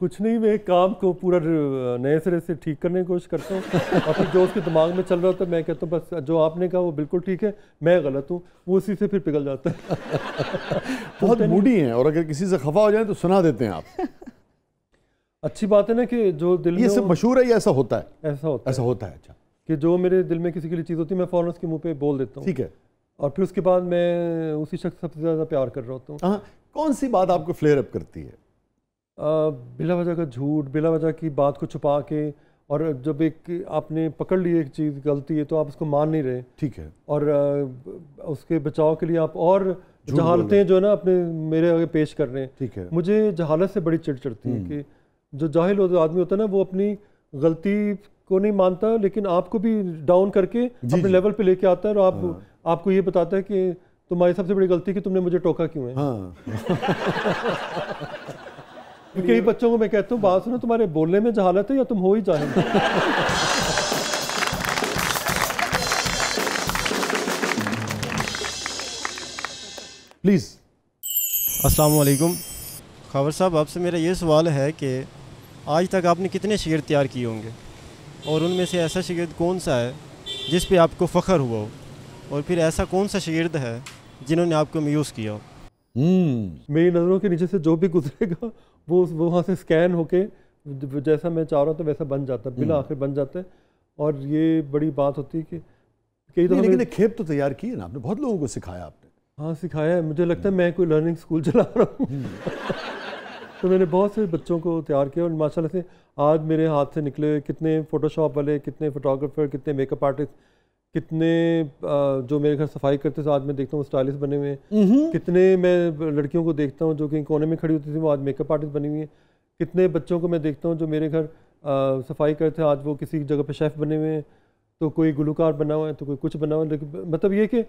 कुछ नहीं मैं काम को पूरा नए सिरे से ठीक करने की कोशिश करता हूँ और फिर जो उसके दिमाग में चल रहा होता है मैं कहता हूँ बस जो आपने कहा वो बिल्कुल ठीक है मैं गलत हूँ वो उसी से फिर पिघल जाता है बहुत मूडी हैं और अगर किसी से खफा हो जाए तो सुना देते हैं आप अच्छी बात है ना कि जो दिल ये सब मशहूर है या ऐसा होता है ऐसा होता ऐसा होता है अच्छा कि जो मेरे दिल में किसी के लिए चीज़ होती है मैं फॉरन उसके मुंह पे बोल देता हूँ ठीक है और फिर उसके बाद मैं उसी शख्स सबसे ज़्यादा प्यार कर रहा होता हूँ हाँ, कौन सी बात आपको फ्लेयर अप करती है बिला वजह का झूठ बिला वजह की बात को छुपा के और जब एक आपने पकड़ ली एक चीज़ गलती है तो आप उसको मान नहीं रहे ठीक है और आ, उसके बचाव के लिए आप और जहालतें जो है ना अपने मेरे आगे पेश कर रहे हैं ठीक है मुझे जहालत से बड़ी चिड़ चढ़ती है हम्म। कि जो जाहिल होता आदमी होता है ना वो अपनी गलती को नहीं मानता लेकिन आपको भी डाउन करके अपने लेवल पे लेके आता है और आप हाँ। आपको ये बताता है कि तुम्हारी सबसे बड़ी गलती कि तुमने मुझे टोका क्यों है हाँ। कई बच्चों को मैं कहता हूँ बात सुनो तुम्हारे बोलने में जहालत है या तुम हो ही जाहिल प्लीज़ अस्सलाम वालेकुम खबर साहब आपसे मेरा ये सवाल है कि आज तक आपने कितने शेर तैयार किए होंगे और उनमें से ऐसा शेर कौन सा है जिस पे आपको फ़ख्र हुआ हो और फिर ऐसा कौन सा शेरद है जिन्होंने आपको म्यूज़ किया हो हम्म। मेरी नज़रों के नीचे से जो भी गुजरेगा वो वहाँ से स्कैन होके जैसा मैं चाह रहा था तो वैसा बन जाता है बिना हम्म। आखिर बन जाता है और ये बड़ी बात होती है कि कई तो लेकिन खेप तो तैयार की है ना आपने बहुत लोगों को सिखाया आपने हाँ सिखाया है मुझे लगता है हम्म। मैं कोई लर्निंग स्कूल चला रहा हूँ तो मैंने बहुत से बच्चों को तैयार किया और माशा से आज मेरे हाथ से निकले कितने फ़ोटोशॉप वाले कितने फ़ोटोग्राफ़र कितने मेकअप आर्टिस्ट कितने जो मेरे घर सफाई करते थे आज मैं देखता हूँ स्टाइलिश बने हुए हैं हम्म। कितने मैं लड़कियों को देखता हूँ जो कि कोने में खड़ी होती थी वो आज मेकअप आर्टिस्ट बनी हुई है कितने बच्चों को मैं देखता हूँ जो मेरे घर सफाई करते थे आज वो किसी जगह पर शेफ़ बने हुए हैं तो कोई गुलकार बना हुआ है तो कोई कुछ बना हुआ है लेकिन मतलब ये कि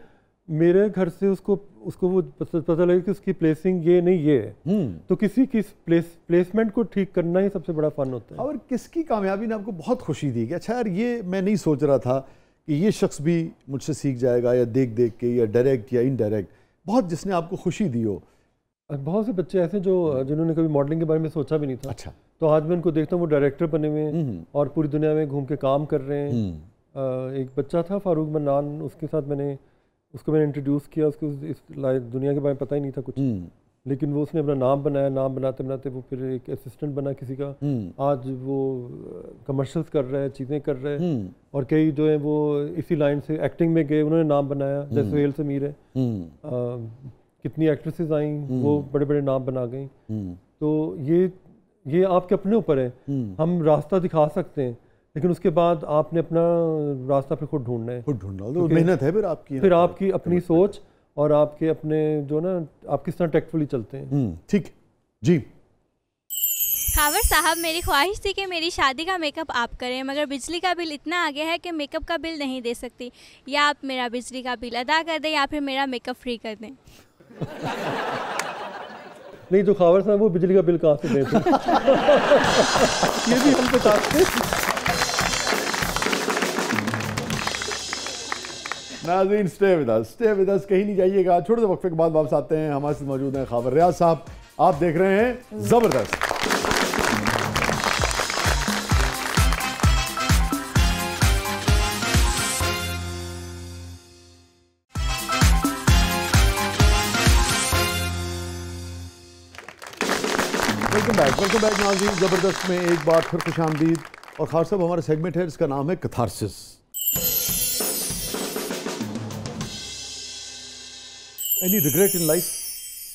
मेरे घर से उसको उसको वो पता लगे कि उसकी प्लेसिंग ये नहीं ये है हम्म। तो किसी की प्लेस प्लेसमेंट को ठीक करना ही सबसे बड़ा फन होता है और किसकी कामयाबी ने आपको बहुत खुशी दी कि अच्छा यार ये मैं नहीं सोच रहा था कि ये शख्स भी मुझसे सीख जाएगा या देख देख के या डायरेक्ट या इनडायरेक्ट बहुत जिसने आपको खुशी दी हो बहुत से बच्चे ऐसे जो जिन्होंने कभी मॉडलिंग के बारे में सोचा भी नहीं था अच्छा तो आज मैं उनको देखता हूँ वो डायरेक्टर बने हुए हैं हम्म। और पूरी दुनिया में घूम के काम कर रहे हैं हम्म। एक बच्चा था फारूक मनान उसके साथ मैंने उसको मैंने इंट्रोड्यूस किया उसको इस दुनिया के बारे में पता ही नहीं था कुछ हम्म। लेकिन वो उसने अपना नाम बनाया नाम बनाते बनाते वो फिर एक असिस्टेंट बना किसी का हम्म। आज वो कमर्शियल्स कर रहा है चीज़ें कर रहे हैं हम्म। और कई जो है वो इसी लाइन से एक्टिंग में गए उन्होंने नाम बनाया जैसे सुहेल समीर है कितनी एक्ट्रेसेस आई वो बड़े बड़े नाम बना गई तो ये ये आपके अपने ऊपर है हम रास्ता दिखा सकते हैं लेकिन उसके बाद आपने अपना रास्ता फिर खुद ढूंढना है खुद ढूंढना तो मेहनत है फिर आपकी फिर आपकी अपनी सोच और आपके अपने जो ना आप किस तरह टेक्टफुली चलते हैं हम्म, ठीक जी खावर साहब मेरी ख्वाहिश थी कि मेरी शादी का मेकअप आप करें मगर बिजली का बिल इतना आ गया है कि मेकअप का बिल नहीं दे सकती या आप मेरा बिजली का बिल अदा कर दें या फिर मेरा मेकअप फ्री कर दें नहीं तो खावर साहब वो बिजली का बिल कहाँ से देते ये भी हम तो हैं Nazeen stay with us stay with us कहीं नहीं जाइएगा छोटे से वक्फे के बाद वापस आते हैं हमारे साथ मौजूद हैं खाबर रियाज साहब आप देख रहे हैं ज़बरदस्त वेलकम ज़बरदस्त में एक बार फिर खुश आमदीद और खास साहब हमारा सेगमेंट है इसका नाम है catharsis any regret in life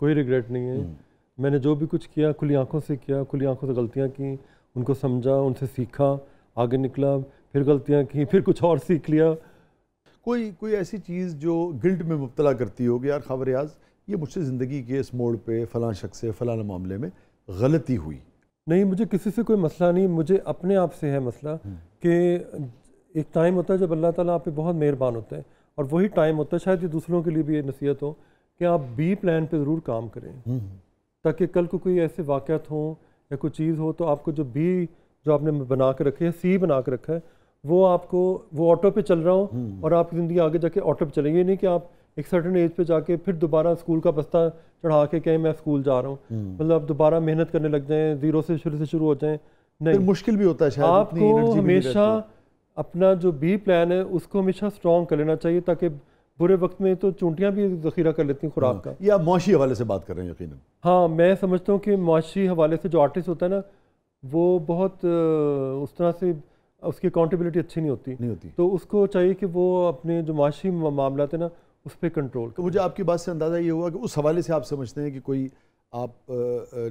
कोई रिग्रेट नहीं है hmm. मैंने जो भी कुछ किया खुली आंखों से किया खुली आंखों से गलतियाँ की उनको समझा उनसे सीखा आगे निकला फिर गलतियाँ की फिर कुछ और सीख लिया कोई कोई ऐसी चीज़ जो गिल्ट में मुबतला करती होगी यार खबर याज ये मुझसे ज़िंदगी के इस मोड़ पे फ़लाँ शख्स से फ़लाना मामले में गलती हुई नहीं मुझे किसी से कोई मसला नहीं मुझे अपने आप से है मसला hmm. कि एक टाइम होता है जब अल्लाह ताला आप पे बहुत मेहरबान होते हैं और वही टाइम होता है शायद ये दूसरों के लिए भी ये नसीहत हो कि आप बी प्लान पे ज़रूर काम करें हम्म, हम्म। ताकि कल को कोई ऐसे वाक़त हो या कोई चीज़ हो तो आपको जो बी जो आपने बना के रखी है सी बना के रखा है वो आपको वो ऑटो पे चल रहा हो हम्म। और आपकी ज़िंदगी आगे जाके ऑटो पे चलेंगे नहीं कि आप एक सर्टन एज पे जाके फिर दोबारा स्कूल का बस्ता चढ़ा के कहें मैं स्कूल जा रहा हूँ मतलब आप दोबारा मेहनत करने लग जाएँ ज़ीरो से शुरू से शुरू हो जाएँ नहीं मुश्किल भी होता है आपको तो। हमेशा अपना जो बी प्लान है उसको हमेशा स्ट्रॉन्ग कर लेना चाहिए ताकि बुरे वक्त में तो चूंटियाँ भी जखीरा कर लेती हैं खुराक हाँ। का या आप मुआशी हवाले से बात कर रहे हैं यकीन हाँ मैं समझता हूँ कि मुआशी हवाले से जो आर्टिस्ट होता है ना वो बहुत उस तरह से उसकी अकाउंटेबिलिटी अच्छी नहीं होती नहीं होती तो उसको चाहिए कि वो अपने जो माशी मामला थे ना उस पर कंट्रोल तो मुझे आपकी बात से अंदाज़ा ये हुआ कि उस हवाले से आप समझते हैं कि कोई आप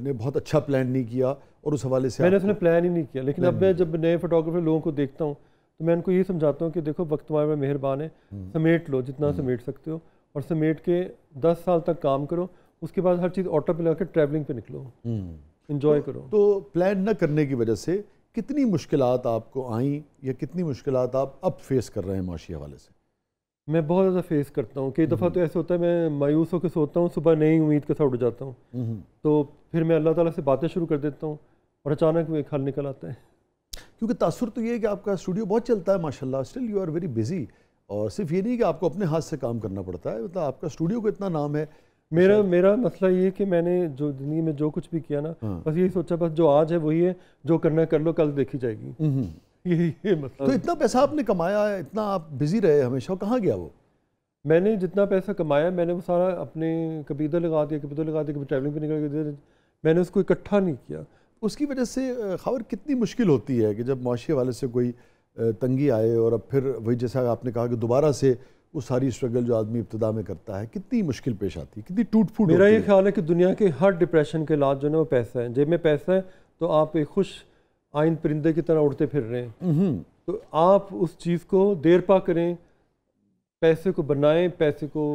ने बहुत अच्छा प्लान नहीं किया और उस हवाले से मैंने उसने प्लान ही नहीं किया लेकिन अब मैं जब नए फोटोग्राफर लोगों को देखता हूँ तो मैं उनको ये समझाता हूँ कि देखो वक्त तुम्हारे में मेहरबान है हम्म। समेट लो जितना हम्म। समेट सकते हो और समेट के दस साल तक काम करो उसके बाद हर चीज़ ऑटो पे लगा के ट्रैवलिंग पे निकलो इन्जॉय हम्म। तो, करो तो प्लान ना करने की वजह से कितनी मुश्किल आपको आई या कितनी मुश्किल आप अब फेस कर रहे हैं माशी हवाले से मैं बहुत ज़्यादा फेस करता हूँ कई दफ़ा तो ऐसे होता है मैं मायूस होकर सोता हूँ सुबह नई उम्मीद के साथ उठ जाता हूँ तो फिर मैं अल्लाह ताला से बातें शुरू कर देता हूँ और अचानक वो एक हल निकल आता है क्योंकि तासर तो ये है कि आपका स्टूडियो बहुत चलता है माशाल्लाह still you are very busy और सिर्फ ये नहीं कि आपको अपने हाथ से काम करना पड़ता है मतलब आपका स्टूडियो को इतना नाम है मेरा अच्छा। मेरा मसला ये है कि मैंने जो ज़िंदगी में जो कुछ भी किया ना हाँ। बस यही सोचा बस जो आज है वही है जो करना कर लो कल देखी जाएगी हम्म, हम्म। यही मसला तो इतना पैसा आपने कमाया इतना आप बिज़ी रहे हमेशा कहाँ गया वो मैंने जितना पैसा कमाया मैंने वो सारा अपने कभी इधर लगा दिया कभी उधर लगा दिया कभी ट्रैवलिंग पे निकल गया मैंने उसको इकट्ठा नहीं किया उसकी वजह से खबर कितनी मुश्किल होती है कि जब माशी वाले से कोई तंगी आए और अब फिर वही जैसा आपने कहा कि दोबारा से वो सारी स्ट्रगल जो आदमी इब्तदा में करता है कितनी मुश्किल पेश आती है कितनी टूट फूट मेरा ये ख्याल है कि दुनिया के हर डिप्रेशन के इलाज जो है वो पैसा है जेब में पैसा है तो आप एक खुश आइन परिंदे की तरह उड़ते फिर रहे हैं हम्म। तो आप उस चीज़ को देर पा करें पैसे को बनाएं पैसे को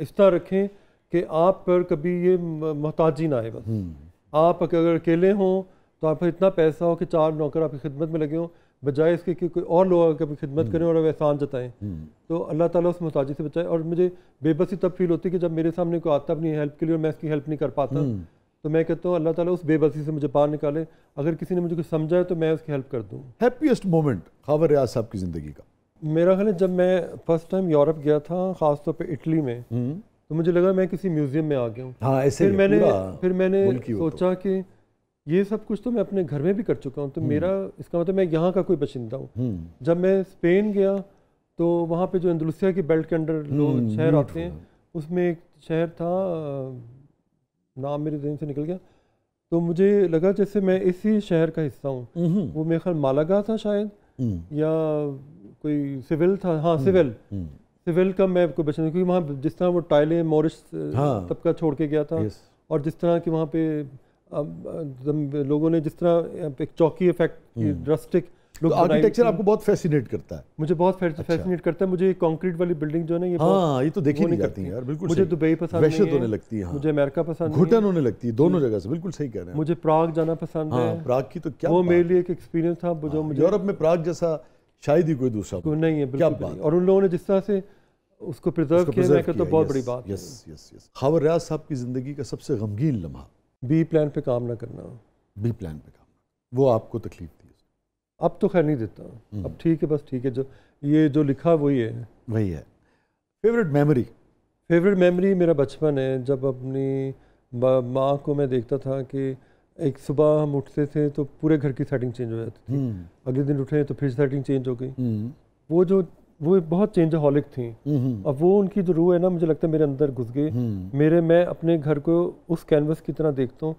इस तरह रखें कि आप पर कभी ये मोहताजी ना आए बस हम्म। आप अगर अकेले हों तो आप इतना पैसा हो कि चार नौकर आपकी खिदमत में लगे हों बजाय इसके कि कोई और लोग आकर खिदमत हम्म। करें और एहसान जताएं हम्म। तो अल्लाह ताला उस मोहताजी से बचाए और मुझे बेबसी तब फील होती है कि जब मेरे सामने कोई आता अपनी हेल्प के लिए और मैं इसकी हेल्प नहीं कर पाता हम्म। तो मैं कहता हूँ अल्लाह ताला उस बेबसी से मुझे बाहर निकाले अगर किसी ने मुझे कुछ समझा है तो मैं उसकी हेल्प कर दूँ हैप्पीस्ट मोमेंट खावर रियाज साहब की ज़िंदगी का मेरा ख्याल है जब मैं फर्स्ट टाइम यूरोप गया था ख़ासतौर पर इटली में तो मुझे लगा मैं किसी म्यूजियम में आ गया हूँ हाँ ऐसे फिर मैंने फिर मैंने तो। सोचा कि ये सब कुछ तो मैं अपने घर में भी कर चुका हूँ तो हम्म। मेरा इसका मतलब मैं यहाँ का कोई बशिंदा हूँ हम्म। जब मैं स्पेन गया तो वहाँ पे जो अंदलूसिया की बेल्ट के अंडर लोग हम्म, शहर आते हैं उसमें एक शहर था नाम मेरे जहन से निकल गया तो मुझे लगा जैसे मैं इसी शहर का हिस्सा हूँ वो मेरे ख्याल मालागा था शायद या कोई सिविल था हाँ सिविल सिविल का मैं आपको बचा क्योंकि वहाँ जिस तरह वो टाइलें मोरिस हाँ, तबका छोड़ के गया था और जिस तरह की वहाँ पे लोगों ने जिस तरह एक चौकी इफेक्ट ड्रस्टिक hmm. तो आर्किटेक्चर आपको बहुत फैसिनेट करता है मुझे बहुत फैसिनेट अच्छा। करता है मुझे कंक्रीट वाली बिल्डिंग जो है ये हाँ ये तो देखी नहीं, करती है यार बिल्कुल मुझे दुबई पसंद वहशत होने लगती है हाँ। मुझे अमेरिका पसंद घुटन होने लगती है दोनों जगह से बिल्कुल सही कह रहे हैं मुझे प्राग जाना पसंद हाँ, है प्राग की तो क्या वो मेरे लिए एक एक्सपीरियंस था जो हाँ, मुझे यूरोप में प्राग जैसा शायद ही कोई दूसरा नहीं है और उन लोगों ने जिस तरह से उसको प्रिजर्व किया मैं कहता तो बहुत बड़ी बात yes yes yes Khawar Riaz साहब की ज़िंदगी का सबसे गमगीन लम्हा बी प्लान पे काम ना करना बी प्लान पे काम वो आपको तकलीफ दी अब तो खैर नहीं देता हम्म। अब ठीक है बस ठीक है जो ये जो लिखा वही है वही है फेवरेट मेमोरी फेवरेट मेमोरी मेरा बचपन है जब अपनी माँ को मैं देखता था कि एक सुबह हम उठते थे तो पूरे घर की सेटिंग चेंज हो जाती थी हम्म। अगले दिन उठे तो फिर सेटिंग चेंज हो गई हम्म। वो जो वो बहुत चेंज हॉलिक थी हम्म। अब वो उनकी जो रूह है ना मुझे लगता है मेरे अंदर घुस गई हम्म। मेरे मैं अपने घर को उस कैनवस की तरह देखता हूँ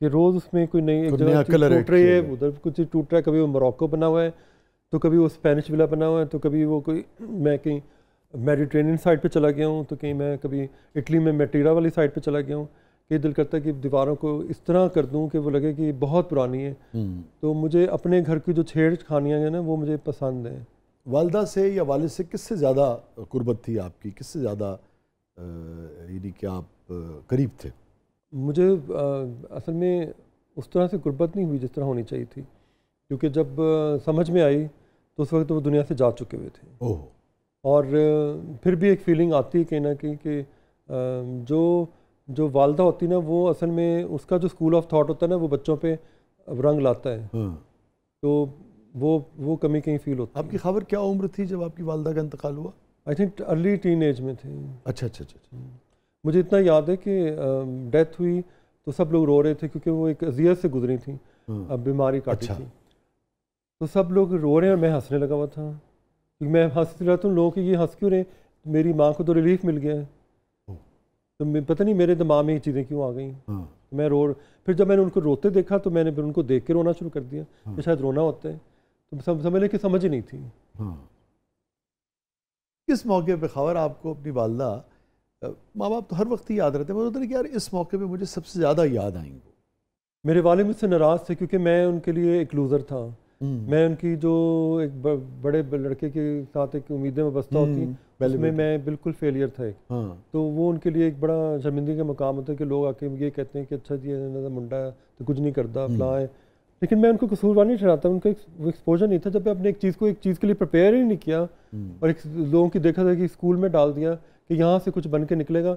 कि रोज़ उसमें कोई नई एक जगह टूट रही है उधर कुछ चीज़ टूट रहा है कभी वो मोरक्को बना हुआ है तो कभी वो स्पेनिश विला बना हुआ है तो कभी वो कोई मैं कहीं मेडिट्रेनियन साइड पे चला गया हूँ तो कहीं मैं कभी इटली में मेटीरा वाली साइड पे चला गया हूँ ये दिल करता है कि दीवारों को इस तरह कर दूँ कि वो लगे कि बहुत पुरानी है हम्म। तो मुझे अपने घर की जो छेड़ खानियाँ हैं ना वो मुझे पसंद हैं वालदा से या वाले से किससे ज़्यादा कुर्बत थी आपकी किससे ज़्यादा यानी कि आप करीब थे मुझे आ, असल में उस तरह से गुर्बत नहीं हुई जिस तरह होनी चाहिए थी क्योंकि जब समझ में आई तो उस वक्त वो दुनिया से जा चुके हुए थे ओह और फिर भी एक फीलिंग आती है कहीं ना कहीं कि जो जो वालदा होती ना वो असल में उसका जो स्कूल ऑफ थॉट होता है ना वो बच्चों पे रंग लाता है हाँ। तो वो वो कमी कहीं फील होती आपकी खबर क्या उम्र थी जब आपकी वालदा का इंतकाल हुआ I think early teenage में थे अच्छा अच्छा अच्छा, अच्छा। हम्म। मुझे इतना याद है कि डेथ हुई तो सब लोग रो रहे थे क्योंकि वो एक अजियत से गुजरी थी हम्म। अब बीमारी काटी अच्छा। थी तो सब लोग रो रहे हैं और मैं हंसने लगा हुआ था क्योंकि मैं हंसते रहता हूँ लोग ये हंस क्यों रहे मेरी माँ को तो रिलीफ मिल गया है तो पता नहीं मेरे दिमाग में ये चीज़ें क्यों आ गई हाँ। मैं रो फिर जब मैंने उनको रोते देखा तो मैंने फिर उनको देख के रोना शुरू कर दिया हाँ। शायद रोना होता है तो समझने की समझ ही नहीं थी हाँ किस मौके पे खबर आपको अपनी वालदा माँ बाप तो हर वक्त ही याद रहते हैं मैं कि यार इस मौके पे मुझे सबसे ज़्यादा याद आएंगे मेरे वाले मुझसे नाराज़ थे क्योंकि मैं उनके लिए एक लूज़र था हम्म। मैं उनकी जो एक बड़े लड़के के साथ एक उम्मीदें में बसता होती हम्म, उसमें मैं बिल्कुल फेलियर था एक हाँ। तो वो उनके लिए एक बड़ा शर्मिंदगी का मकाम होता है कि लोग आके ये कहते हैं कि अच्छा जी तो मुंडा है तो कुछ नहीं करता हम्म। फलाएँ लेकिन मैं उनको कसूरवार नहीं ठहराता उनको एक एक्सपोजर नहीं था जब मैं अपने एक चीज़ को एक चीज़ के लिए प्रिपेयर ही नहीं किया हम्म। और एक लोगों की देखा था कि स्कूल में डाल दिया कि यहाँ से कुछ बन के निकलेगा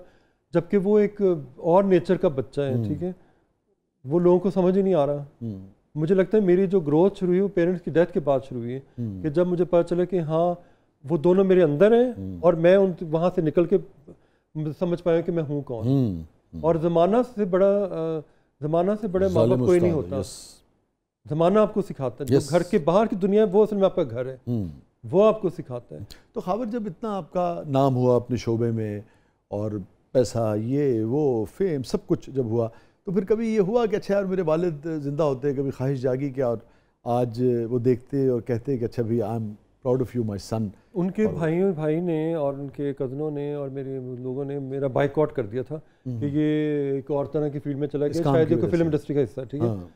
जबकि वो एक और नेचर का बच्चा है हम्म। ठीक है वो लोगों को समझ ही नहीं आ रहा हम्म। मुझे लगता है मेरी जो ग्रोथ शुरू हुई वो पेरेंट्स की डेथ के बाद शुरू हुई कि जब मुझे पता चला कि हाँ वो दोनों मेरे अंदर हैं और मैं उन वहाँ से निकल के समझ पाया कि मैं हूँ कौन और ज़माना से बड़ा ज़माना से बड़े माँ बाप कोई नहीं होता ज़माना आपको सिखाता है yes. जो घर के बाहर की दुनिया है वो असल में आपका घर है hmm. वो आपको सिखाता है तो खबर जब इतना आपका नाम हुआ अपने शोबे में और पैसा ये वो फेम सब कुछ जब हुआ तो फिर कभी ये हुआ कि अच्छा यार मेरे वालिद ज़िंदा होते कभी ख्वाहिश जागी क्या और आज वो देखते और कहते कि अच्छा भाई I am proud of you my son उनके भाइयों भाई ने और उनके कज़नों ने और मेरे लोगों ने मेरा बाइकआउट कर दिया था hmm. कि ये एक और तरह की फील्ड में चला गया शायद फिल्म इंडस्ट्री का हिस्सा ठीक है हाँ।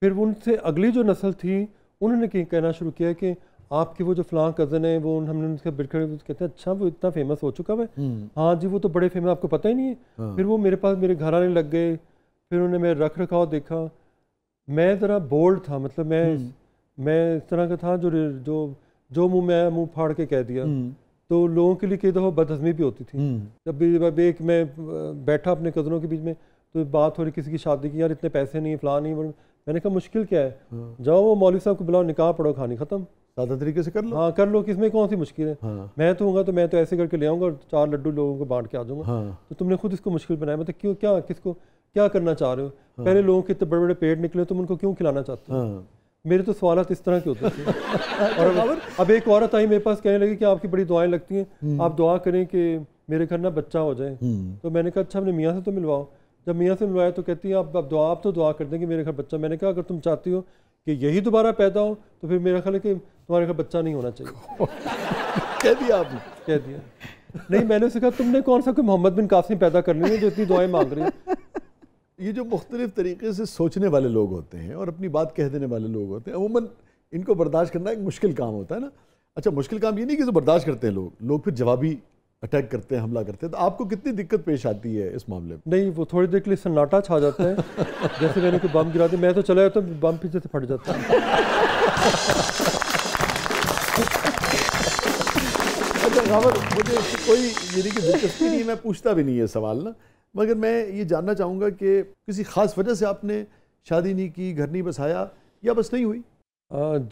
फिर उनसे अगली जो नस्ल थी उन्होंने कहना शुरू किया कि आपके वो जो फलां कज़न है वो हमने उनसे बिखरे कहते हैं अच्छा वो इतना फेमस हो चुका है हम्म। हाँ जी वो तो बड़े फेमस आपको पता ही नहीं है हाँ। फिर वो मेरे पास मेरे घर आने लग गए फिर उन्होंने मेरा रख रखाव देखा मैं ज़रा बोल्ड था मतलब मैं हम्म। मैं इस तरह का था जो जो जो मुँह मैं मुँह फाड़ के कह दिया हम्म। तो लोगों के लिए कई दफ़ा बदहजमी भी होती थी जब एक मैं बैठा अपने कज़नों के बीच में तो बात हो रही किसी की शादी की यार इतने पैसे नहीं फ़लाँ नहीं मैंने कहा मुश्किल क्या है हाँ। जाओ वो मौलिक साहब को बुलाओ निकाह पढ़ो खानी खत्म सादा तरीके से कर लो हाँ कर लो कि इसमें कौन सी मुश्किल है हाँ। मैं तो हूँ तो मैं तो ऐसे करके ले आऊँगा और चार लड्डू लोगों को बांट के आ जाऊँगा हाँ। तो तुमने खुद इसको मुश्किल बनाया मतलब क्यों क्या किसको क्या करना चाह रहे हो हाँ। पहले लोगों के इतने बड़े बड़े पेड़ निकले तुम उनको क्यों खिलाना चाहते हो हाँ। मेरे तो सवाल इस तरह के होते थे और अब एक औरत आई मेरे पास कहने लगी कि आपकी बड़ी दुआएं लगती हैं हम्म। आप दुआ करें कि मेरे घर ना बच्चा हो जाए हम्म। तो मैंने कहा अच्छा अपने मियाँ से तो मिलवाओ जब मियाँ से मिलवाया तो कहती हैं आप अब दुआ आप तो दुआ कर देंगे मेरे घर बच्चा मैंने कहा अगर तुम चाहती हो कि यही दोबारा पैदा हो तो फिर मेरा ख्याल है कि तुम्हारे घर बच्चा नहीं होना चाहिए कह दिया आपने कह दिया नहीं मैंने उसे कहा तुमने कौन सा कोई मोहम्मद बिन कासिम पैदा करनी है जो इतनी दुआएं मांग रही है ये जो मुख्तलिफ तरीके से सोचने वाले लोग होते हैं और अपनी बात कह देने वाले लोग होते हैं अमूमन इनको बर्दाश्त करना एक मुश्किल काम होता है ना अच्छा मुश्किल काम ये नहीं कि जो बर्दाश्त करते हैं लोग लोग फिर जवाबी अटैक करते हैं हमला करते हैं तो आपको कितनी दिक्कत पेश आती है इस मामले में नहीं वो थोड़ी देर के लिए सन्नाटा छा जाता है जैसे मैंने कोई बम गिरा दिया मैं तो चला जाता हूँ बम पीछे से फट जाता है अच्छा मुझे कोई मेरी कि दिलचस्पी नहीं मैं पूछता भी नहीं है सवाल ना मगर मैं ये जानना चाहूँगा कि किसी ख़ास वजह से आपने शादी नहीं की घर नहीं बसाया या बस नहीं हुई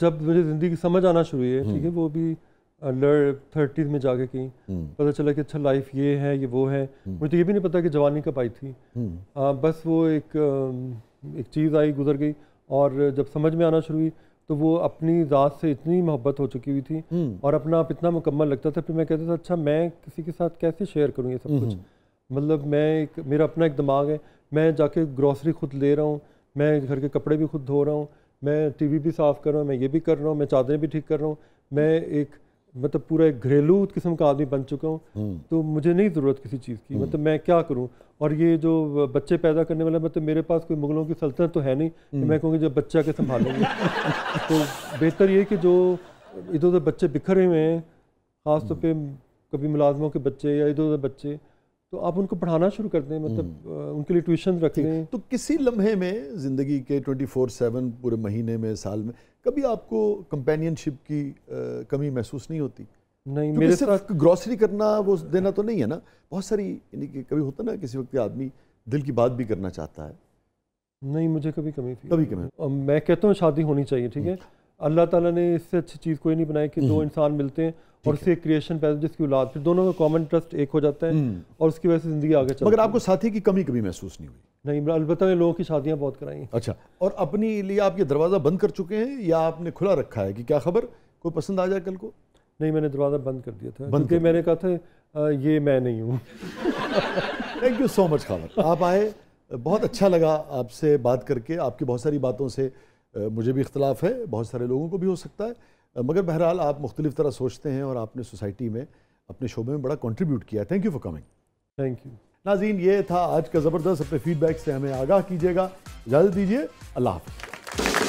जब मुझे ज़िंदगी समझ आना शुरू है ठीक है हम्म। वो भी थर्टीज़ में जाके कहीं हम्म। पता चला कि अच्छा लाइफ ये है ये वो है हम्म। मुझे तो ये भी नहीं पता कि जवानी कब आई थी हम्म। आ, बस वो एक एक चीज़ आई गुजर गई और जब समझ में आना शुरू हुई तो वो अपनी ज़ात से इतनी मोहब्बत हो चुकी हुई थी और अपना आप इतना मुकम्मल लगता था फिर मैं कहता था अच्छा मैं किसी के साथ कैसे शेयर करूँ ये सब कुछ मतलब मैं एक मेरा अपना एक दिमाग है मैं जाके ग्रॉसरी खुद ले रहा हूँ मैं घर के कपड़े भी खुद धो रहा हूँ मैं टीवी भी साफ़ कर रहा हूँ मैं ये भी कर रहा हूँ मैं चादरें भी ठीक कर रहा हूँ मैं एक मतलब पूरा एक घरेलू किस्म का आदमी बन चुका हूँ हम्म। तो मुझे नहीं ज़रूरत किसी चीज़ की मतलब मैं क्या करूँ और ये जो बच्चे पैदा करने वाला मतलब तो मेरे पास कोई मुगलों की सल्तनत तो है नहीं तो मैं कहूँगी जब बच्चा के संभालेंगे तो बेहतर ये कि जो इधर उधर बच्चे बिखरे हुए हैं ख़ासतौर पर कभी मुलाजमों के बच्चे या इधर उधर बच्चे तो आप उनको पढ़ाना शुरू कर दें मतलब उनके लिए ट्यूशन रख लें तो किसी लम्हे में ज़िंदगी के ट्वेंटी फोर सेवन पूरे महीने में साल में कभी आपको कंपेनियनशिप की कमी महसूस नहीं होती नहीं मेरे साथ ग्रॉसरी करना वो देना तो नहीं है ना बहुत सारी यानी कि कभी होता ना किसी वक्त आदमी दिल की बात भी करना चाहता है नहीं मुझे कभी कमी थी कभी कमी मैं कहता हूँ शादी होनी चाहिए ठीक है हम्म। अल्लाह ताला ने इससे अच्छी चीज़ कोई नहीं बनाई कि दो हम्म। इंसान मिलते हैं और उससे क्रिएशन पैदा जिसकी औलाद फिर दोनों का कॉमन ट्रस्ट एक हो जाता है हम्म। और उसकी वजह से ज़िंदगी आगे चलती मगर आपको साथी की कमी कभी महसूस नहीं हुई नहीं अलबत् ने लोगों की शादियाँ बहुत कराई हैं अच्छा और अपनी लिए आप ये दरवाज़ा बंद कर चुके हैं या आपने खुला रखा है कि क्या खबर कोई पसंद आ जाए कल को नहीं मैंने दरवाज़ा बंद कर दिया था बंद मैंने कहा था ये मैं नहीं हूँ थैंक यू सो मच खबर आप आए बहुत अच्छा लगा आपसे बात करके आपकी बहुत सारी बातों से मुझे भी इख्तलाफ है बहुत सारे लोगों को भी हो सकता है मगर बहरहाल आप मुख्तलिफ तरह सोचते हैं और आपने सोसाइटी में अपने शोबे में बड़ा कंट्रीब्यूट किया thank you for coming thank you Nazeen ये था आज का ज़बरदस्त अपने फीडबैक से हमें आगाह कीजिएगा इजाज़त दीजिए अल्लाह हाफ़